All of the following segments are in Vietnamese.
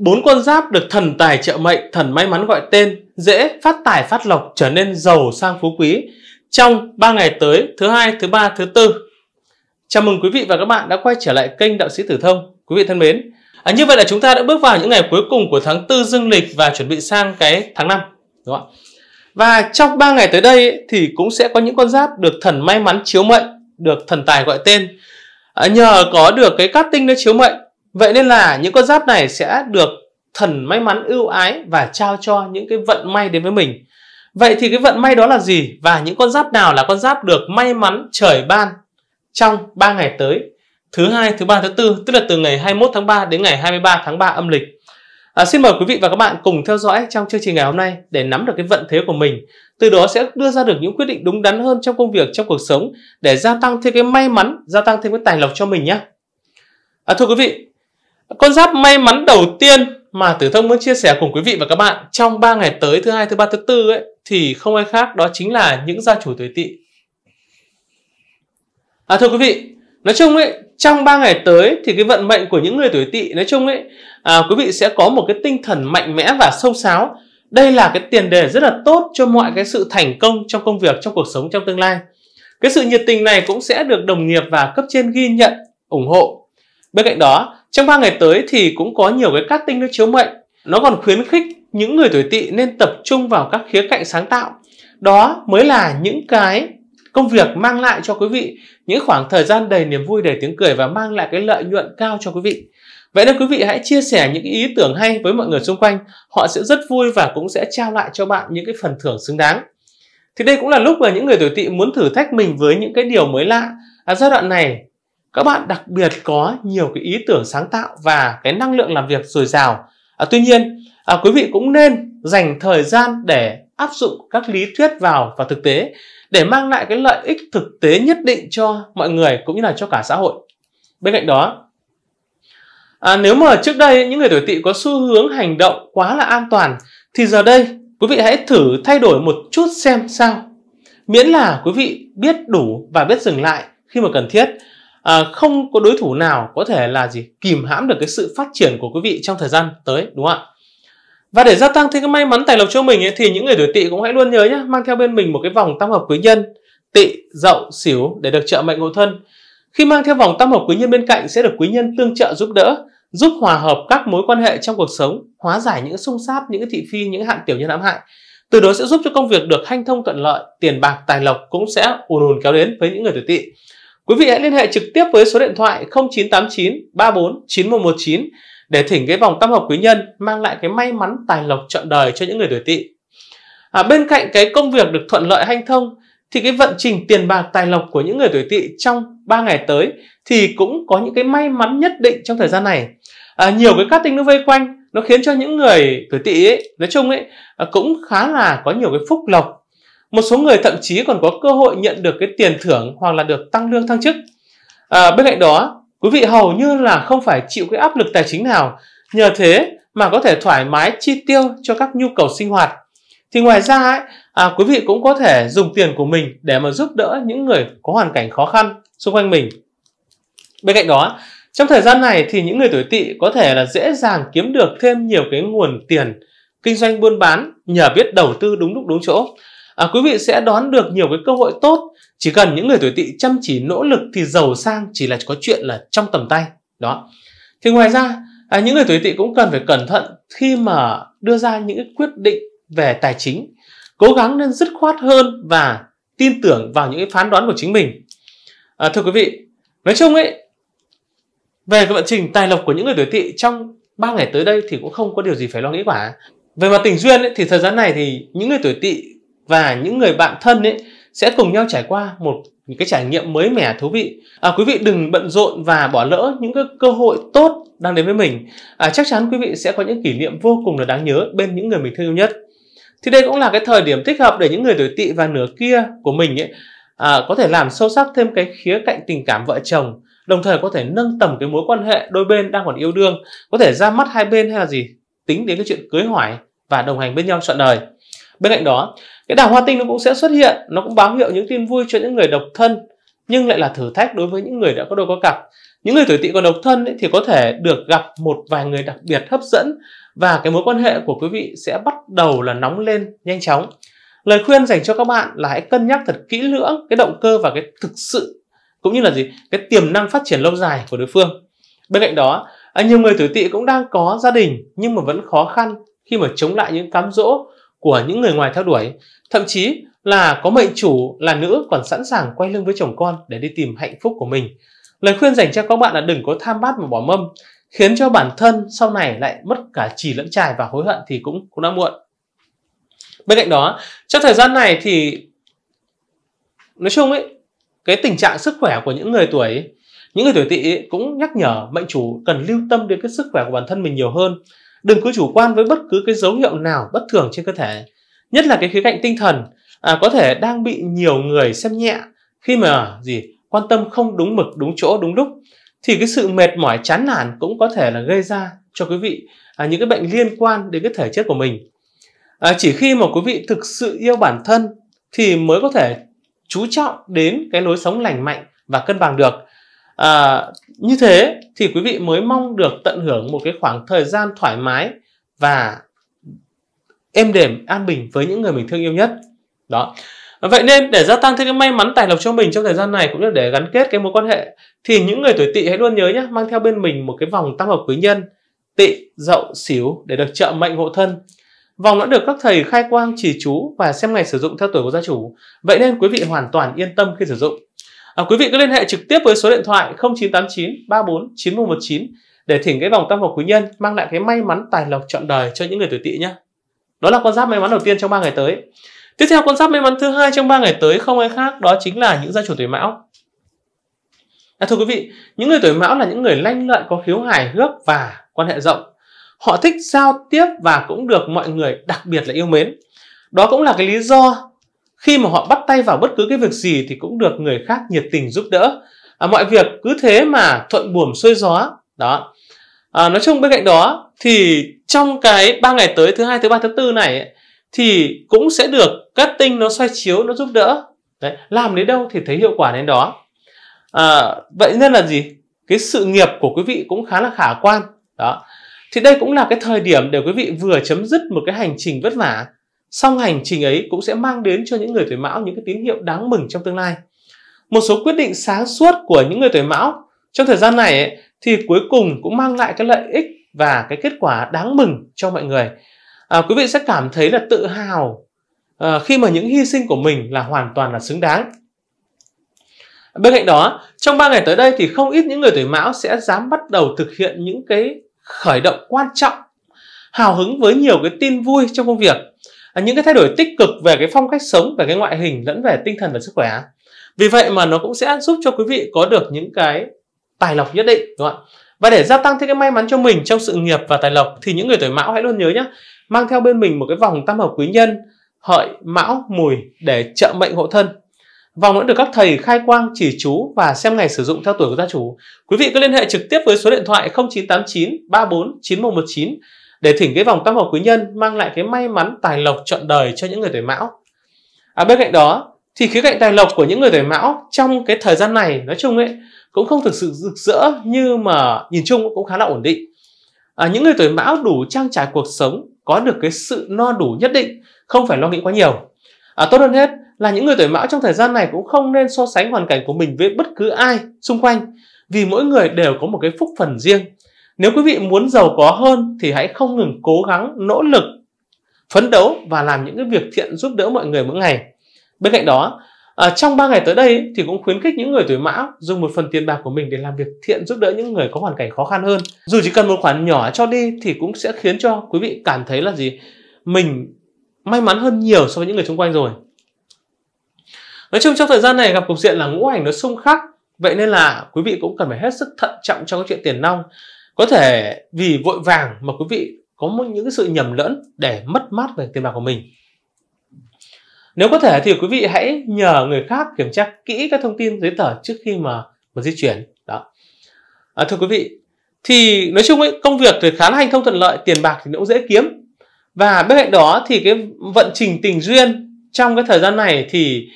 Bốn con giáp được thần tài trợ mệnh, thần may mắn gọi tên, dễ phát tài phát lộc trở nên giàu sang phú quý trong 3 ngày tới, thứ hai, thứ ba, thứ tư. Chào mừng quý vị và các bạn đã quay trở lại kênh Đạo sĩ Tử Thông. Quý vị thân mến, à, như vậy là chúng ta đã bước vào những ngày cuối cùng của tháng tư dương lịch và chuẩn bị sang cái tháng 5. Đúng không Và trong 3 ngày tới đây thì cũng sẽ có những con giáp được thần may mắn chiếu mệnh, được thần tài gọi tên. À, nhờ có được cái cát tinh nó chiếu mệnh Vậy nên là những con giáp này sẽ được thần may mắn ưu ái và trao cho những cái vận may đến với mình. Vậy thì cái vận may đó là gì và những con giáp nào là con giáp được may mắn trời ban trong 3 ngày tới? Thứ hai, thứ ba, thứ tư, tức là từ ngày 21 tháng 3 đến ngày 23 tháng 3 âm lịch. À, xin mời quý vị và các bạn cùng theo dõi trong chương trình ngày hôm nay để nắm được cái vận thế của mình. Từ đó sẽ đưa ra được những quyết định đúng đắn hơn trong công việc, trong cuộc sống để gia tăng thêm cái may mắn, gia tăng thêm cái tài lộc cho mình nhé. À, thưa quý vị, con giáp may mắn đầu tiên mà Tử Thông muốn chia sẻ cùng quý vị và các bạn trong 3 ngày tới thứ hai, thứ ba, thứ tư ấy thì không ai khác đó chính là những gia chủ tuổi Tỵ. À thưa quý vị, nói chung ấy trong 3 ngày tới thì cái vận mệnh của những người tuổi Tỵ nói chung ấy à, quý vị sẽ có một cái tinh thần mạnh mẽ và sâu sáo. Đây là cái tiền đề rất là tốt cho mọi cái sự thành công trong công việc, trong cuộc sống trong tương lai. Cái sự nhiệt tình này cũng sẽ được đồng nghiệp và cấp trên ghi nhận, ủng hộ. Bên cạnh đó, trong 3 ngày tới thì cũng có nhiều cái cát tinh nó chiếu mệnh. Nó còn khuyến khích những người tuổi tỵ nên tập trung vào các khía cạnh sáng tạo. Đó mới là những cái công việc mang lại cho quý vị những khoảng thời gian đầy niềm vui, đầy tiếng cười và mang lại cái lợi nhuận cao cho quý vị. Vậy nên quý vị hãy chia sẻ những ý tưởng hay với mọi người xung quanh, họ sẽ rất vui và cũng sẽ trao lại cho bạn những cái phần thưởng xứng đáng. Thì đây cũng là lúc mà những người tuổi tỵ muốn thử thách mình với những cái điều mới lạ. À, giai đoạn này các bạn đặc biệt có nhiều cái ý tưởng sáng tạo và cái năng lượng làm việc dồi dào à, tuy nhiên à, quý vị cũng nên dành thời gian để áp dụng các lý thuyết vào và thực tế để mang lại cái lợi ích thực tế nhất định cho mọi người cũng như là cho cả xã hội bên cạnh đó à, nếu mà trước đây những người tuổi tỵ có xu hướng hành động quá là an toàn thì giờ đây quý vị hãy thử thay đổi một chút xem sao miễn là quý vị biết đủ và biết dừng lại khi mà cần thiết à, không có đối thủ nào có thể là gì kìm hãm được cái sự phát triển của quý vị trong thời gian tới đúng không ạ và để gia tăng thêm cái may mắn tài lộc cho mình ấy, thì những người tuổi tỵ cũng hãy luôn nhớ nhé mang theo bên mình một cái vòng tam hợp quý nhân tỵ dậu xỉu để được trợ mệnh hộ thân khi mang theo vòng tam hợp quý nhân bên cạnh sẽ được quý nhân tương trợ giúp đỡ giúp hòa hợp các mối quan hệ trong cuộc sống hóa giải những xung sát những thị phi những hạn tiểu nhân hãm hại từ đó sẽ giúp cho công việc được hanh thông thuận lợi tiền bạc tài lộc cũng sẽ ùn ùn kéo đến với những người tuổi tỵ Quý vị hãy liên hệ trực tiếp với số điện thoại 0989 34 9119 để thỉnh cái vòng tam hợp quý nhân mang lại cái may mắn tài lộc trọn đời cho những người tuổi tỵ. À, bên cạnh cái công việc được thuận lợi hanh thông thì cái vận trình tiền bạc tài lộc của những người tuổi tỵ trong 3 ngày tới thì cũng có những cái may mắn nhất định trong thời gian này. À, nhiều cái cát tinh nó vây quanh nó khiến cho những người tuổi tỵ ấy nói chung ấy à, cũng khá là có nhiều cái phúc lộc một số người thậm chí còn có cơ hội nhận được cái tiền thưởng hoặc là được tăng lương thăng chức à, bên cạnh đó quý vị hầu như là không phải chịu cái áp lực tài chính nào nhờ thế mà có thể thoải mái chi tiêu cho các nhu cầu sinh hoạt thì ngoài ra ấy, à, quý vị cũng có thể dùng tiền của mình để mà giúp đỡ những người có hoàn cảnh khó khăn xung quanh mình bên cạnh đó trong thời gian này thì những người tuổi tỵ có thể là dễ dàng kiếm được thêm nhiều cái nguồn tiền kinh doanh buôn bán nhờ biết đầu tư đúng lúc đúng chỗ à, quý vị sẽ đón được nhiều cái cơ hội tốt chỉ cần những người tuổi tỵ chăm chỉ nỗ lực thì giàu sang chỉ là có chuyện là trong tầm tay đó thì ngoài ra à, những người tuổi tỵ cũng cần phải cẩn thận khi mà đưa ra những quyết định về tài chính cố gắng nên dứt khoát hơn và tin tưởng vào những cái phán đoán của chính mình à, thưa quý vị nói chung ấy về cái vận trình tài lộc của những người tuổi tỵ trong 3 ngày tới đây thì cũng không có điều gì phải lo nghĩ cả về mặt tình duyên ấy, thì thời gian này thì những người tuổi tỵ và những người bạn thân ấy sẽ cùng nhau trải qua một những cái trải nghiệm mới mẻ thú vị à, quý vị đừng bận rộn và bỏ lỡ những cái cơ hội tốt đang đến với mình à, chắc chắn quý vị sẽ có những kỷ niệm vô cùng là đáng nhớ bên những người mình thương yêu nhất thì đây cũng là cái thời điểm thích hợp để những người tuổi tỵ và nửa kia của mình ấy à, có thể làm sâu sắc thêm cái khía cạnh tình cảm vợ chồng đồng thời có thể nâng tầm cái mối quan hệ đôi bên đang còn yêu đương có thể ra mắt hai bên hay là gì tính đến cái chuyện cưới hỏi và đồng hành bên nhau trọn đời bên cạnh đó cái đảo hoa tinh nó cũng sẽ xuất hiện nó cũng báo hiệu những tin vui cho những người độc thân nhưng lại là thử thách đối với những người đã có đôi có cặp những người tuổi tỵ còn độc thân ấy, thì có thể được gặp một vài người đặc biệt hấp dẫn và cái mối quan hệ của quý vị sẽ bắt đầu là nóng lên nhanh chóng lời khuyên dành cho các bạn là hãy cân nhắc thật kỹ lưỡng cái động cơ và cái thực sự cũng như là gì cái tiềm năng phát triển lâu dài của đối phương bên cạnh đó à, nhiều người tuổi tỵ cũng đang có gia đình nhưng mà vẫn khó khăn khi mà chống lại những cám dỗ của những người ngoài theo đuổi, thậm chí là có mệnh chủ là nữ còn sẵn sàng quay lưng với chồng con để đi tìm hạnh phúc của mình. Lời khuyên dành cho các bạn là đừng có tham bát mà bỏ mâm, khiến cho bản thân sau này lại mất cả chỉ lẫn trải và hối hận thì cũng cũng đã muộn. Bên cạnh đó, trong thời gian này thì nói chung ấy, cái tình trạng sức khỏe của những người tuổi những người tuổi tỵ cũng nhắc nhở mệnh chủ cần lưu tâm đến cái sức khỏe của bản thân mình nhiều hơn đừng cứ chủ quan với bất cứ cái dấu hiệu nào bất thường trên cơ thể nhất là cái khía cạnh tinh thần à, có thể đang bị nhiều người xem nhẹ khi mà gì quan tâm không đúng mực đúng chỗ đúng lúc thì cái sự mệt mỏi chán nản cũng có thể là gây ra cho quý vị à, những cái bệnh liên quan đến cái thể chất của mình à, chỉ khi mà quý vị thực sự yêu bản thân thì mới có thể chú trọng đến cái lối sống lành mạnh và cân bằng được à, như thế thì quý vị mới mong được tận hưởng một cái khoảng thời gian thoải mái và êm đềm an bình với những người mình thương yêu nhất đó vậy nên để gia tăng thêm cái may mắn tài lộc cho mình trong thời gian này cũng như để gắn kết cái mối quan hệ thì những người tuổi tỵ hãy luôn nhớ nhé mang theo bên mình một cái vòng tam hợp quý nhân tỵ dậu xíu để được trợ mệnh hộ thân Vòng đã được các thầy khai quang chỉ chú và xem ngày sử dụng theo tuổi của gia chủ. Vậy nên quý vị hoàn toàn yên tâm khi sử dụng. À, quý vị cứ liên hệ trực tiếp với số điện thoại 0989 34 9119 để thỉnh cái vòng tam hợp quý nhân mang lại cái may mắn tài lộc trọn đời cho những người tuổi tỵ nhé. Đó là con giáp may mắn đầu tiên trong 3 ngày tới. Tiếp theo con giáp may mắn thứ hai trong 3 ngày tới không ai khác đó chính là những gia chủ tuổi Mão. À, thưa quý vị, những người tuổi Mão là những người lanh lợi có khiếu hài hước và quan hệ rộng. Họ thích giao tiếp và cũng được mọi người đặc biệt là yêu mến. Đó cũng là cái lý do khi mà họ bắt tay vào bất cứ cái việc gì thì cũng được người khác nhiệt tình giúp đỡ. À, mọi việc cứ thế mà thuận buồm xuôi gió. Đó. À, nói chung bên cạnh đó thì trong cái ba ngày tới thứ hai, thứ ba, thứ tư này thì cũng sẽ được các tinh nó xoay chiếu, nó giúp đỡ. Đấy, làm đến đâu thì thấy hiệu quả đến đó. À, vậy nên là gì? Cái sự nghiệp của quý vị cũng khá là khả quan. Đó. Thì đây cũng là cái thời điểm để quý vị vừa chấm dứt một cái hành trình vất vả song hành trình ấy cũng sẽ mang đến cho những người tuổi mão những cái tín hiệu đáng mừng trong tương lai một số quyết định sáng suốt của những người tuổi mão trong thời gian này ấy, thì cuối cùng cũng mang lại cái lợi ích và cái kết quả đáng mừng cho mọi người à, quý vị sẽ cảm thấy là tự hào à, khi mà những hy sinh của mình là hoàn toàn là xứng đáng bên cạnh đó trong 3 ngày tới đây thì không ít những người tuổi mão sẽ dám bắt đầu thực hiện những cái khởi động quan trọng hào hứng với nhiều cái tin vui trong công việc À, những cái thay đổi tích cực về cái phong cách sống về cái ngoại hình lẫn về tinh thần và sức khỏe vì vậy mà nó cũng sẽ giúp cho quý vị có được những cái tài lộc nhất định đúng không ạ và để gia tăng thêm cái may mắn cho mình trong sự nghiệp và tài lộc thì những người tuổi mão hãy luôn nhớ nhé mang theo bên mình một cái vòng tam hợp quý nhân hợi mão mùi để trợ mệnh hộ thân vòng đã được các thầy khai quang chỉ chú và xem ngày sử dụng theo tuổi của gia chủ quý vị cứ liên hệ trực tiếp với số điện thoại 0989 34 9119 để thỉnh cái vòng tam hợp quý nhân mang lại cái may mắn tài lộc trọn đời cho những người tuổi mão à, bên cạnh đó thì khía cạnh tài lộc của những người tuổi mão trong cái thời gian này nói chung ấy cũng không thực sự rực rỡ như mà nhìn chung cũng khá là ổn định à, những người tuổi mão đủ trang trải cuộc sống có được cái sự no đủ nhất định không phải lo nghĩ quá nhiều à, tốt hơn hết là những người tuổi mão trong thời gian này cũng không nên so sánh hoàn cảnh của mình với bất cứ ai xung quanh vì mỗi người đều có một cái phúc phần riêng nếu quý vị muốn giàu có hơn thì hãy không ngừng cố gắng, nỗ lực, phấn đấu và làm những cái việc thiện giúp đỡ mọi người mỗi ngày. Bên cạnh đó, À, trong 3 ngày tới đây thì cũng khuyến khích những người tuổi mão dùng một phần tiền bạc của mình để làm việc thiện giúp đỡ những người có hoàn cảnh khó khăn hơn. Dù chỉ cần một khoản nhỏ cho đi thì cũng sẽ khiến cho quý vị cảm thấy là gì? Mình may mắn hơn nhiều so với những người xung quanh rồi. Nói chung trong thời gian này gặp cục diện là ngũ hành nó xung khắc Vậy nên là quý vị cũng cần phải hết sức thận trọng trong cái chuyện tiền nong có thể vì vội vàng mà quý vị có những sự nhầm lẫn để mất mát về tiền bạc của mình. Nếu có thể thì quý vị hãy nhờ người khác kiểm tra kỹ các thông tin giấy tờ trước khi mà, mà di chuyển. Đó. À, thưa quý vị, thì nói chung ấy, công việc thì khá là hành thông thuận lợi, tiền bạc thì nó cũng dễ kiếm. Và bên cạnh đó thì cái vận trình tình duyên trong cái thời gian này thì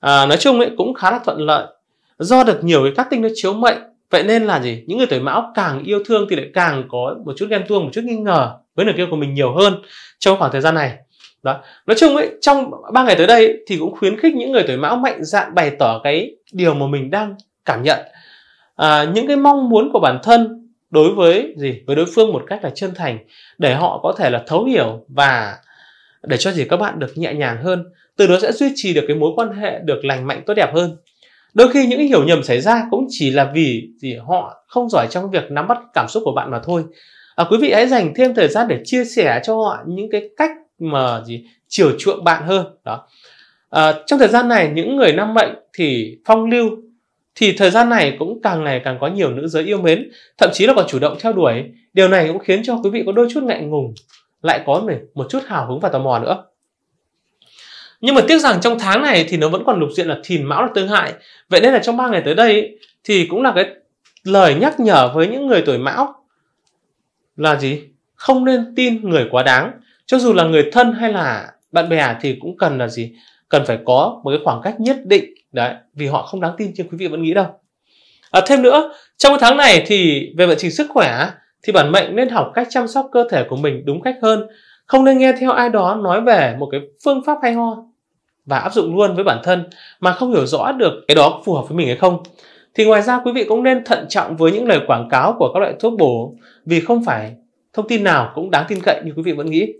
à, nói chung ấy cũng khá là thuận lợi. Do được nhiều cái cát tinh nó chiếu mệnh vậy nên là gì những người tuổi mão càng yêu thương thì lại càng có một chút ghen tuông một chút nghi ngờ với nửa kia của mình nhiều hơn trong khoảng thời gian này đó nói chung ấy trong ba ngày tới đây thì cũng khuyến khích những người tuổi mão mạnh dạn bày tỏ cái điều mà mình đang cảm nhận à, những cái mong muốn của bản thân đối với gì với đối phương một cách là chân thành để họ có thể là thấu hiểu và để cho gì các bạn được nhẹ nhàng hơn từ đó sẽ duy trì được cái mối quan hệ được lành mạnh tốt đẹp hơn đôi khi những hiểu nhầm xảy ra cũng chỉ là vì gì họ không giỏi trong việc nắm bắt cảm xúc của bạn mà thôi à, quý vị hãy dành thêm thời gian để chia sẻ cho họ những cái cách mà gì chiều chuộng bạn hơn đó à, trong thời gian này những người nam mệnh thì phong lưu thì thời gian này cũng càng ngày càng có nhiều nữ giới yêu mến thậm chí là còn chủ động theo đuổi điều này cũng khiến cho quý vị có đôi chút ngại ngùng lại có một chút hào hứng và tò mò nữa nhưng mà tiếc rằng trong tháng này thì nó vẫn còn lục diện là thìn mão là tương hại vậy nên là trong 3 ngày tới đây thì cũng là cái lời nhắc nhở với những người tuổi mão là gì không nên tin người quá đáng cho dù là người thân hay là bạn bè thì cũng cần là gì cần phải có một cái khoảng cách nhất định đấy vì họ không đáng tin chứ quý vị vẫn nghĩ đâu à, thêm nữa trong cái tháng này thì về vận trình sức khỏe thì bản mệnh nên học cách chăm sóc cơ thể của mình đúng cách hơn không nên nghe theo ai đó nói về một cái phương pháp hay ho và áp dụng luôn với bản thân mà không hiểu rõ được cái đó phù hợp với mình hay không thì ngoài ra quý vị cũng nên thận trọng với những lời quảng cáo của các loại thuốc bổ vì không phải thông tin nào cũng đáng tin cậy như quý vị vẫn nghĩ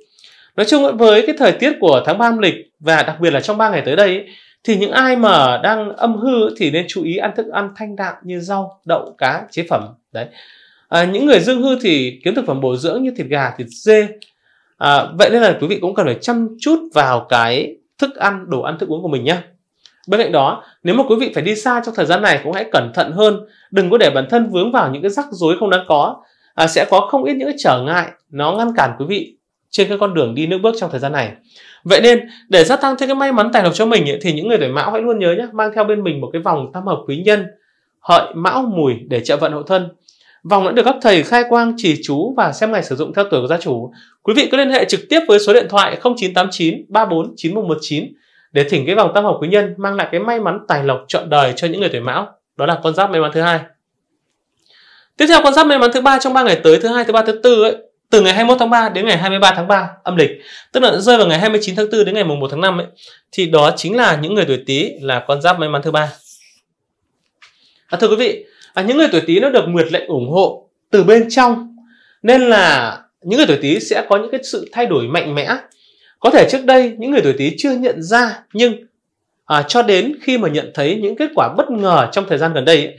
nói chung với cái thời tiết của tháng 3 âm lịch và đặc biệt là trong 3 ngày tới đây thì những ai mà đang âm hư thì nên chú ý ăn thức ăn thanh đạm như rau đậu cá chế phẩm đấy à, những người dương hư thì kiếm thực phẩm bổ dưỡng như thịt gà thịt dê à, vậy nên là quý vị cũng cần phải chăm chút vào cái thức ăn đồ ăn thức uống của mình nhé bên cạnh đó nếu mà quý vị phải đi xa trong thời gian này cũng hãy cẩn thận hơn đừng có để bản thân vướng vào những cái rắc rối không đáng có à, sẽ có không ít những cái trở ngại nó ngăn cản quý vị trên cái con đường đi nước bước trong thời gian này vậy nên để gia tăng thêm cái may mắn tài lộc cho mình ấy, thì những người tuổi mão hãy luôn nhớ nhé mang theo bên mình một cái vòng tam hợp quý nhân hợi mão mùi để trợ vận hộ thân Vòng đã được các thầy khai quang chỉ chú và xem ngày sử dụng theo tuổi của gia chủ. Quý vị cứ liên hệ trực tiếp với số điện thoại 0989 34 9119 để thỉnh cái vòng tam hợp quý nhân mang lại cái may mắn tài lộc trọn đời cho những người tuổi mão. Đó là con giáp may mắn thứ hai. Tiếp theo con giáp may mắn thứ ba trong 3 ngày tới thứ hai, thứ ba, thứ tư ấy, từ ngày 21 tháng 3 đến ngày 23 tháng 3 âm lịch, tức là rơi vào ngày 29 tháng 4 đến ngày mùng 1 tháng 5 ấy, thì đó chính là những người tuổi Tý là con giáp may mắn thứ ba. À, thưa quý vị, à, những người tuổi Tý nó được nguyệt lệnh ủng hộ từ bên trong nên là những người tuổi Tý sẽ có những cái sự thay đổi mạnh mẽ có thể trước đây những người tuổi Tý chưa nhận ra nhưng à, cho đến khi mà nhận thấy những kết quả bất ngờ trong thời gian gần đây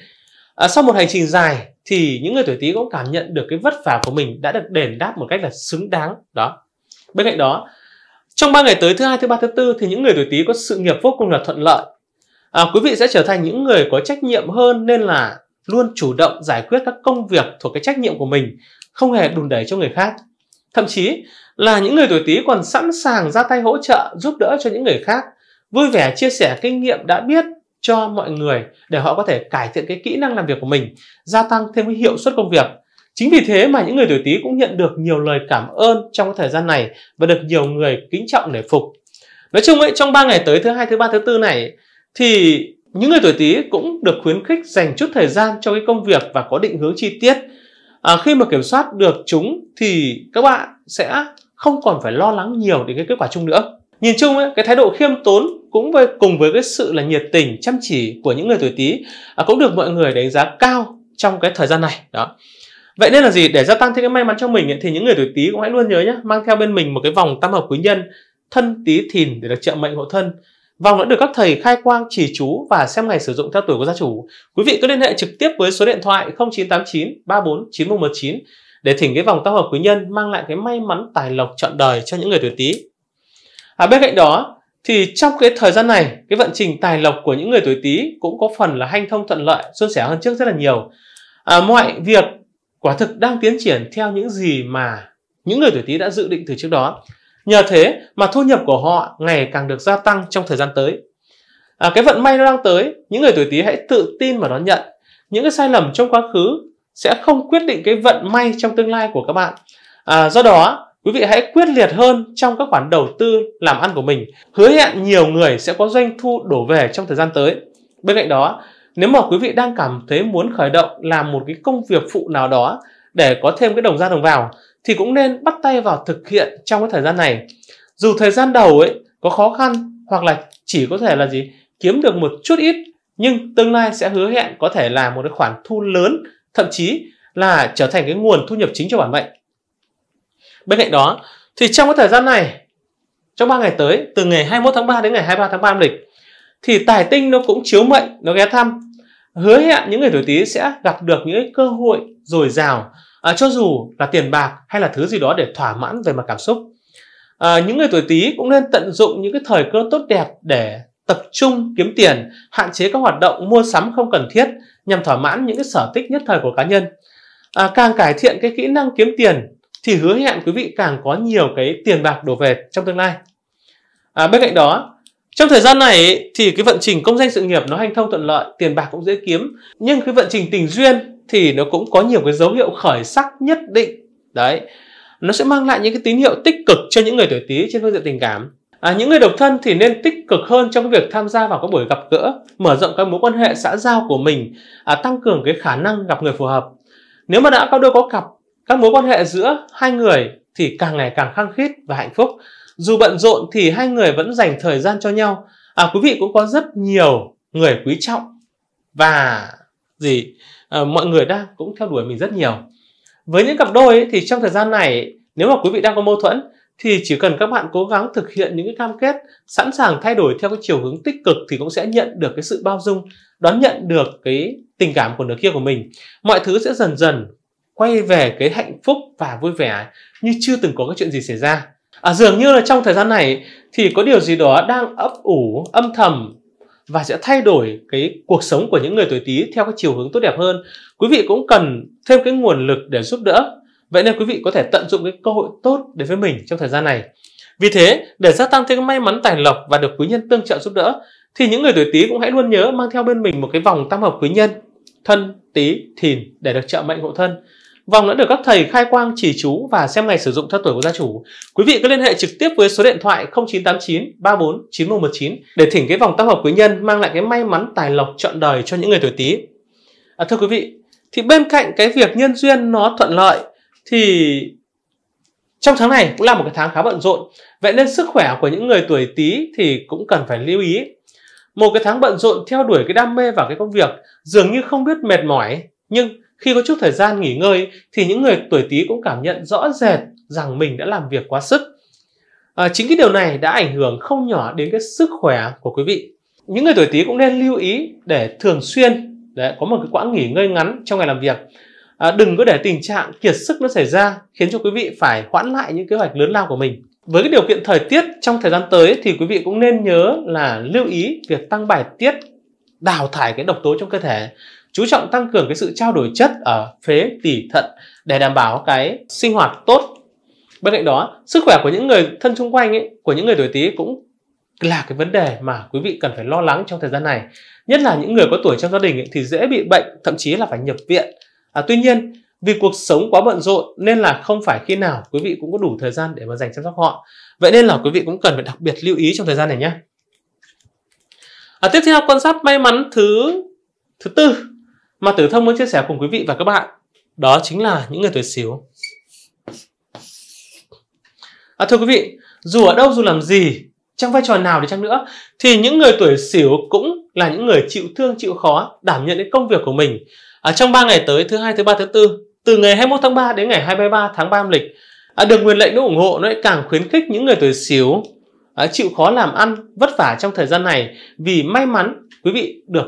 à, sau một hành trình dài thì những người tuổi Tý cũng cảm nhận được cái vất vả của mình đã được đền đáp một cách là xứng đáng đó bên cạnh đó trong 3 ngày tới thứ hai thứ ba thứ tư thì những người tuổi Tý có sự nghiệp vô cùng là thuận lợi à, quý vị sẽ trở thành những người có trách nhiệm hơn nên là luôn chủ động giải quyết các công việc thuộc cái trách nhiệm của mình, không hề đùn đẩy cho người khác. Thậm chí là những người tuổi Tý còn sẵn sàng ra tay hỗ trợ, giúp đỡ cho những người khác, vui vẻ chia sẻ kinh nghiệm đã biết cho mọi người để họ có thể cải thiện cái kỹ năng làm việc của mình, gia tăng thêm cái hiệu suất công việc. Chính vì thế mà những người tuổi Tý cũng nhận được nhiều lời cảm ơn trong thời gian này và được nhiều người kính trọng để phục. Nói chung ấy, trong 3 ngày tới thứ hai, thứ ba, thứ tư này thì những người tuổi Tý cũng được khuyến khích dành chút thời gian cho cái công việc và có định hướng chi tiết. À, khi mà kiểm soát được chúng thì các bạn sẽ không còn phải lo lắng nhiều đến cái kết quả chung nữa. Nhìn chung ấy, cái thái độ khiêm tốn cũng với cùng với cái sự là nhiệt tình chăm chỉ của những người tuổi Tý à, cũng được mọi người đánh giá cao trong cái thời gian này đó. Vậy nên là gì? Để gia tăng thêm cái may mắn cho mình ấy, thì những người tuổi Tý cũng hãy luôn nhớ nhé, mang theo bên mình một cái vòng tam hợp quý nhân thân Tý Thìn để được trợ mệnh hộ thân Vòng đã được các thầy khai quang chỉ chú và xem ngày sử dụng theo tuổi của gia chủ. Quý vị cứ liên hệ trực tiếp với số điện thoại 0989 34 9119 để thỉnh cái vòng tam hợp quý nhân mang lại cái may mắn tài lộc trọn đời cho những người tuổi Tý. À bên cạnh đó thì trong cái thời gian này cái vận trình tài lộc của những người tuổi Tý cũng có phần là hanh thông thuận lợi, suôn sẻ hơn trước rất là nhiều. À, mọi việc quả thực đang tiến triển theo những gì mà những người tuổi Tý đã dự định từ trước đó. Nhờ thế mà thu nhập của họ ngày càng được gia tăng trong thời gian tới. À, cái vận may nó đang tới, những người tuổi Tý hãy tự tin mà đón nhận. Những cái sai lầm trong quá khứ sẽ không quyết định cái vận may trong tương lai của các bạn. À, do đó, quý vị hãy quyết liệt hơn trong các khoản đầu tư làm ăn của mình. Hứa hẹn nhiều người sẽ có doanh thu đổ về trong thời gian tới. Bên cạnh đó, nếu mà quý vị đang cảm thấy muốn khởi động làm một cái công việc phụ nào đó để có thêm cái đồng ra đồng vào thì cũng nên bắt tay vào thực hiện trong cái thời gian này. Dù thời gian đầu ấy có khó khăn hoặc là chỉ có thể là gì kiếm được một chút ít nhưng tương lai sẽ hứa hẹn có thể là một cái khoản thu lớn thậm chí là trở thành cái nguồn thu nhập chính cho bản mệnh. Bên cạnh đó thì trong cái thời gian này trong 3 ngày tới từ ngày 21 tháng 3 đến ngày 23 tháng 3 âm lịch thì tài tinh nó cũng chiếu mệnh nó ghé thăm hứa hẹn những người tuổi Tý sẽ gặp được những cơ hội dồi dào à, cho dù là tiền bạc hay là thứ gì đó để thỏa mãn về mặt cảm xúc à, những người tuổi tý cũng nên tận dụng những cái thời cơ tốt đẹp để tập trung kiếm tiền hạn chế các hoạt động mua sắm không cần thiết nhằm thỏa mãn những cái sở thích nhất thời của cá nhân à, càng cải thiện cái kỹ năng kiếm tiền thì hứa hẹn quý vị càng có nhiều cái tiền bạc đổ về trong tương lai à, bên cạnh đó trong thời gian này thì cái vận trình công danh sự nghiệp nó hành thông thuận lợi tiền bạc cũng dễ kiếm nhưng cái vận trình tình duyên thì nó cũng có nhiều cái dấu hiệu khởi sắc nhất định đấy nó sẽ mang lại những cái tín hiệu tích cực cho những người tuổi tý trên phương diện tình cảm à, những người độc thân thì nên tích cực hơn trong cái việc tham gia vào các buổi gặp gỡ mở rộng các mối quan hệ xã giao của mình à, tăng cường cái khả năng gặp người phù hợp nếu mà đã có đôi có cặp các mối quan hệ giữa hai người thì càng ngày càng khăng khít và hạnh phúc dù bận rộn thì hai người vẫn dành thời gian cho nhau à quý vị cũng có rất nhiều người quý trọng và gì Ờ, mọi người đang cũng theo đuổi mình rất nhiều với những cặp đôi thì trong thời gian này nếu mà quý vị đang có mâu thuẫn thì chỉ cần các bạn cố gắng thực hiện những cái cam kết sẵn sàng thay đổi theo cái chiều hướng tích cực thì cũng sẽ nhận được cái sự bao dung đón nhận được cái tình cảm của nửa kia của mình mọi thứ sẽ dần dần quay về cái hạnh phúc và vui vẻ như chưa từng có cái chuyện gì xảy ra à, dường như là trong thời gian này thì có điều gì đó đang ấp ủ âm thầm và sẽ thay đổi cái cuộc sống của những người tuổi Tý theo cái chiều hướng tốt đẹp hơn. Quý vị cũng cần thêm cái nguồn lực để giúp đỡ. Vậy nên quý vị có thể tận dụng cái cơ hội tốt đến với mình trong thời gian này. Vì thế, để gia tăng thêm may mắn tài lộc và được quý nhân tương trợ giúp đỡ, thì những người tuổi Tý cũng hãy luôn nhớ mang theo bên mình một cái vòng tam hợp quý nhân thân, Tý, Thìn để được trợ mệnh hộ thân. Vòng đã được các thầy khai quang chỉ chú và xem ngày sử dụng theo tuổi của gia chủ. Quý vị có liên hệ trực tiếp với số điện thoại 0989 34 9119 để thỉnh cái vòng tam hợp quý nhân mang lại cái may mắn tài lộc trọn đời cho những người tuổi Tý. À, thưa quý vị, thì bên cạnh cái việc nhân duyên nó thuận lợi thì trong tháng này cũng là một cái tháng khá bận rộn. Vậy nên sức khỏe của những người tuổi Tý thì cũng cần phải lưu ý. Một cái tháng bận rộn theo đuổi cái đam mê và cái công việc dường như không biết mệt mỏi nhưng khi có chút thời gian nghỉ ngơi thì những người tuổi Tý cũng cảm nhận rõ rệt rằng mình đã làm việc quá sức. À, chính cái điều này đã ảnh hưởng không nhỏ đến cái sức khỏe của quý vị. Những người tuổi Tý cũng nên lưu ý để thường xuyên để có một cái quãng nghỉ ngơi ngắn trong ngày làm việc. À, đừng có để tình trạng kiệt sức nó xảy ra khiến cho quý vị phải hoãn lại những kế hoạch lớn lao của mình. Với cái điều kiện thời tiết trong thời gian tới thì quý vị cũng nên nhớ là lưu ý việc tăng bài tiết đào thải cái độc tố trong cơ thể chú trọng tăng cường cái sự trao đổi chất ở phế tỉ thận để đảm bảo cái sinh hoạt tốt bên cạnh đó sức khỏe của những người thân xung quanh ấy, của những người tuổi tý cũng là cái vấn đề mà quý vị cần phải lo lắng trong thời gian này nhất là những người có tuổi trong gia đình ấy, thì dễ bị bệnh thậm chí là phải nhập viện à, tuy nhiên vì cuộc sống quá bận rộn nên là không phải khi nào quý vị cũng có đủ thời gian để mà dành chăm sóc họ vậy nên là quý vị cũng cần phải đặc biệt lưu ý trong thời gian này nhé à, tiếp theo con sát may mắn thứ thứ tư mà Tử Thông muốn chia sẻ cùng quý vị và các bạn đó chính là những người tuổi xíu. À, thưa quý vị, dù ở đâu dù làm gì, trong vai trò nào đi chăng nữa, thì những người tuổi xíu cũng là những người chịu thương chịu khó đảm nhận cái công việc của mình. À, trong 3 ngày tới thứ hai, thứ ba, thứ tư, từ ngày 21 tháng 3 đến ngày 23 tháng 3 âm lịch, à, được quyền lệnh nó ủng hộ nó lại càng khuyến khích những người tuổi xíu à, chịu khó làm ăn vất vả trong thời gian này vì may mắn quý vị được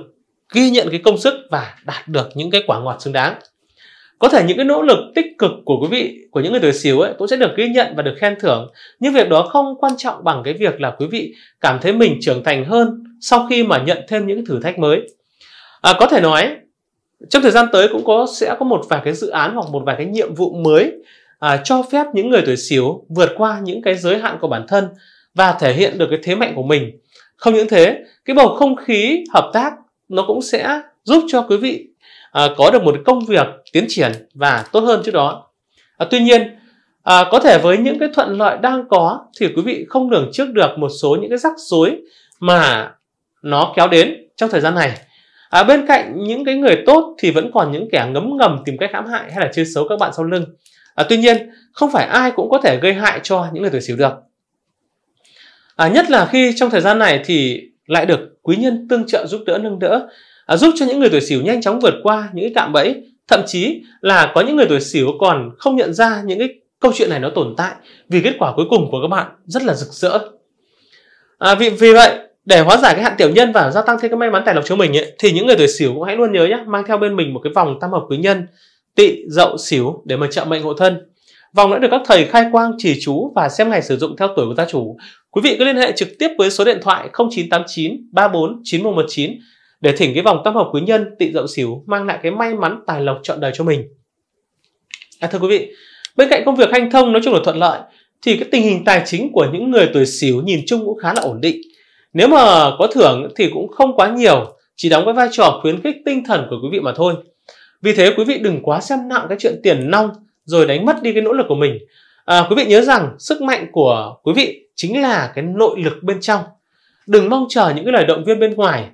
ghi nhận cái công sức và đạt được những cái quả ngọt xứng đáng có thể những cái nỗ lực tích cực của quý vị của những người tuổi xíu ấy cũng sẽ được ghi nhận và được khen thưởng nhưng việc đó không quan trọng bằng cái việc là quý vị cảm thấy mình trưởng thành hơn sau khi mà nhận thêm những thử thách mới à, có thể nói trong thời gian tới cũng có sẽ có một vài cái dự án hoặc một vài cái nhiệm vụ mới à, cho phép những người tuổi xíu vượt qua những cái giới hạn của bản thân và thể hiện được cái thế mạnh của mình không những thế cái bầu không khí hợp tác nó cũng sẽ giúp cho quý vị à, có được một công việc tiến triển và tốt hơn trước đó à, tuy nhiên à, có thể với những cái thuận lợi đang có thì quý vị không lường trước được một số những cái rắc rối mà nó kéo đến trong thời gian này à, bên cạnh những cái người tốt thì vẫn còn những kẻ ngấm ngầm tìm cách hãm hại hay là chơi xấu các bạn sau lưng à, tuy nhiên không phải ai cũng có thể gây hại cho những người tuổi xỉu được à, nhất là khi trong thời gian này thì lại được quý nhân tương trợ giúp đỡ nâng đỡ à, giúp cho những người tuổi sửu nhanh chóng vượt qua những cái cạm bẫy thậm chí là có những người tuổi sửu còn không nhận ra những cái câu chuyện này nó tồn tại vì kết quả cuối cùng của các bạn rất là rực rỡ à, vì vì vậy để hóa giải cái hạn tiểu nhân và gia tăng thêm cái may mắn tài lộc cho mình ấy, thì những người tuổi sửu cũng hãy luôn nhớ nhé mang theo bên mình một cái vòng tam hợp quý nhân tị dậu sửu để mà trợ mệnh hộ thân Vòng đã được các thầy khai quang chỉ chú và xem ngày sử dụng theo tuổi của gia chủ. Quý vị cứ liên hệ trực tiếp với số điện thoại 0989 34 9119 để thỉnh cái vòng tam hợp quý nhân tị dậu xíu mang lại cái may mắn tài lộc trọn đời cho mình. À, thưa quý vị, bên cạnh công việc hanh thông nói chung là thuận lợi thì cái tình hình tài chính của những người tuổi xíu nhìn chung cũng khá là ổn định. Nếu mà có thưởng thì cũng không quá nhiều, chỉ đóng cái vai trò khuyến khích tinh thần của quý vị mà thôi. Vì thế quý vị đừng quá xem nặng cái chuyện tiền nong rồi đánh mất đi cái nỗ lực của mình à, quý vị nhớ rằng sức mạnh của quý vị chính là cái nội lực bên trong đừng mong chờ những cái lời động viên bên ngoài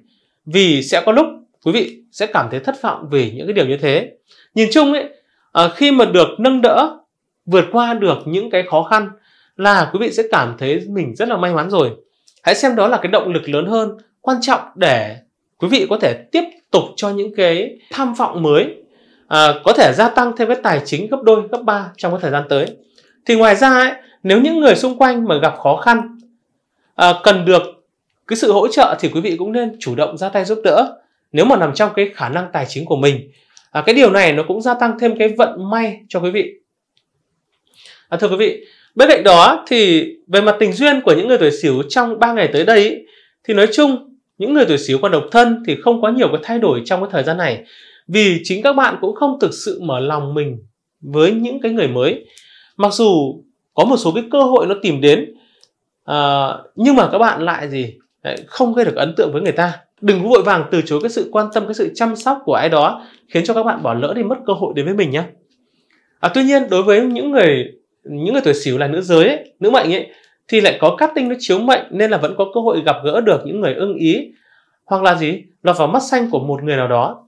vì sẽ có lúc quý vị sẽ cảm thấy thất vọng về những cái điều như thế nhìn chung ấy à, khi mà được nâng đỡ vượt qua được những cái khó khăn là quý vị sẽ cảm thấy mình rất là may mắn rồi hãy xem đó là cái động lực lớn hơn quan trọng để quý vị có thể tiếp tục cho những cái tham vọng mới à, có thể gia tăng thêm cái tài chính gấp đôi gấp ba trong cái thời gian tới thì ngoài ra ấy, nếu những người xung quanh mà gặp khó khăn à, cần được cái sự hỗ trợ thì quý vị cũng nên chủ động ra tay giúp đỡ nếu mà nằm trong cái khả năng tài chính của mình à, cái điều này nó cũng gia tăng thêm cái vận may cho quý vị à, thưa quý vị bên cạnh đó thì về mặt tình duyên của những người tuổi sửu trong 3 ngày tới đây thì nói chung những người tuổi sửu còn độc thân thì không có nhiều cái thay đổi trong cái thời gian này vì chính các bạn cũng không thực sự mở lòng mình với những cái người mới mặc dù có một số cái cơ hội nó tìm đến à, nhưng mà các bạn lại gì không gây được ấn tượng với người ta đừng vội vàng từ chối cái sự quan tâm cái sự chăm sóc của ai đó khiến cho các bạn bỏ lỡ đi mất cơ hội đến với mình nhé à, tuy nhiên đối với những người những người tuổi xỉu là nữ giới ấy, nữ mệnh ấy thì lại có cát tinh nó chiếu mệnh nên là vẫn có cơ hội gặp gỡ được những người ưng ý hoặc là gì lọt vào mắt xanh của một người nào đó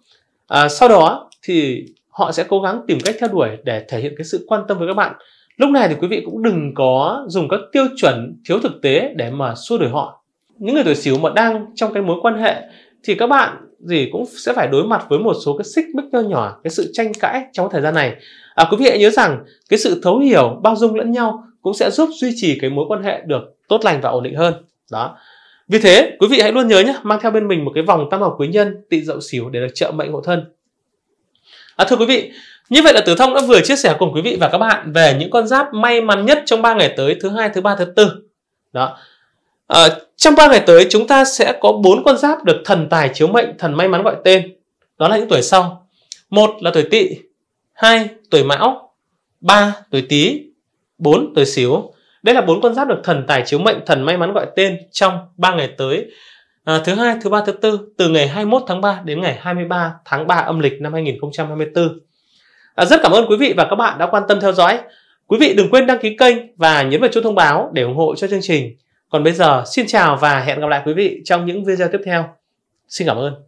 à, sau đó thì họ sẽ cố gắng tìm cách theo đuổi để thể hiện cái sự quan tâm với các bạn lúc này thì quý vị cũng đừng có dùng các tiêu chuẩn thiếu thực tế để mà xua đuổi họ những người tuổi xíu mà đang trong cái mối quan hệ thì các bạn gì cũng sẽ phải đối mặt với một số cái xích mích nho nhỏ cái sự tranh cãi trong thời gian này à, quý vị hãy nhớ rằng cái sự thấu hiểu bao dung lẫn nhau cũng sẽ giúp duy trì cái mối quan hệ được tốt lành và ổn định hơn đó vì thế, quý vị hãy luôn nhớ nhé, mang theo bên mình một cái vòng tam hợp quý nhân tị dậu xỉu để được trợ mệnh hộ thân. À, thưa quý vị, như vậy là Tử Thông đã vừa chia sẻ cùng quý vị và các bạn về những con giáp may mắn nhất trong 3 ngày tới thứ hai, thứ ba, thứ tư. Đó. À, trong 3 ngày tới chúng ta sẽ có bốn con giáp được thần tài chiếu mệnh, thần may mắn gọi tên. Đó là những tuổi sau. Một là tuổi Tỵ, hai tuổi Mão, ba tuổi Tý, bốn tuổi xíu đây là bốn con giáp được thần tài chiếu mệnh, thần may mắn gọi tên trong 3 ngày tới. À, thứ hai, thứ ba, thứ tư từ ngày 21 tháng 3 đến ngày 23 tháng 3 âm lịch năm 2024. À, rất cảm ơn quý vị và các bạn đã quan tâm theo dõi. Quý vị đừng quên đăng ký kênh và nhấn vào chuông thông báo để ủng hộ cho chương trình. Còn bây giờ, xin chào và hẹn gặp lại quý vị trong những video tiếp theo. Xin cảm ơn.